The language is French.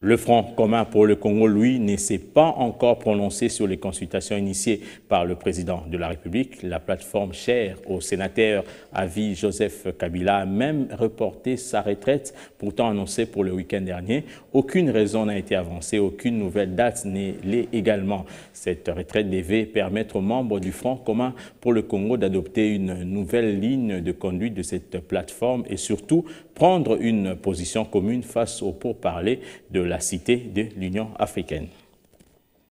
Le Front commun pour le Congo, lui, ne s'est pas encore prononcé sur les consultations initiées par le président de la République. La plateforme chère au sénateur Avi Joseph Kabila a même reporté sa retraite, pourtant annoncée pour le week-end dernier. Aucune raison n'a été avancée, aucune nouvelle date n'est l'est également. Cette retraite devait permettre aux membres du Front commun pour le Congo d'adopter une nouvelle ligne de conduite de cette plateforme et surtout prendre une position commune face aux pourparlers de la cité de l'Union africaine.